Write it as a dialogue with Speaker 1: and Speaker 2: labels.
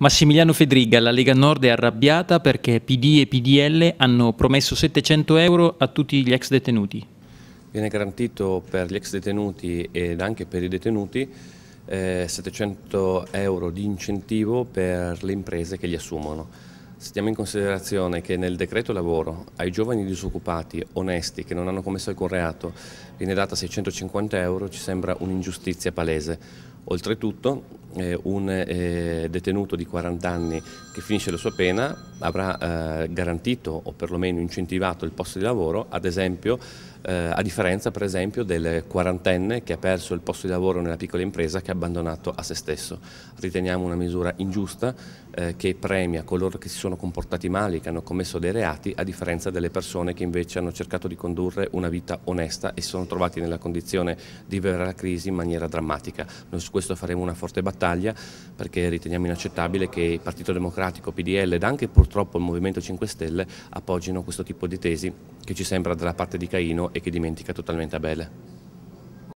Speaker 1: Massimiliano Fedriga, la Lega Nord è arrabbiata perché PD e PDL hanno promesso 700 euro a tutti gli ex detenuti.
Speaker 2: Viene garantito per gli ex detenuti ed anche per i detenuti eh, 700 euro di incentivo per le imprese che li assumono. Stiamo in considerazione che nel decreto lavoro ai giovani disoccupati, onesti, che non hanno commesso alcun reato, viene data 650 euro, ci sembra un'ingiustizia palese. Oltretutto eh, un eh, detenuto di 40 anni che finisce la sua pena avrà eh, garantito o perlomeno incentivato il posto di lavoro, ad esempio, eh, a differenza per esempio del quarantenne che ha perso il posto di lavoro nella piccola impresa che ha abbandonato a se stesso. Riteniamo una misura ingiusta eh, che premia coloro che si sono comportati male, che hanno commesso dei reati, a differenza delle persone che invece hanno cercato di condurre una vita onesta e si sono trovati nella condizione di vivere la crisi in maniera drammatica. Noi su questo faremo una forte battaglia battaglia perché riteniamo inaccettabile che il Partito Democratico, PDL ed anche purtroppo il Movimento 5 Stelle appoggino questo tipo di tesi che ci sembra dalla parte di Caino e che dimentica totalmente Abele.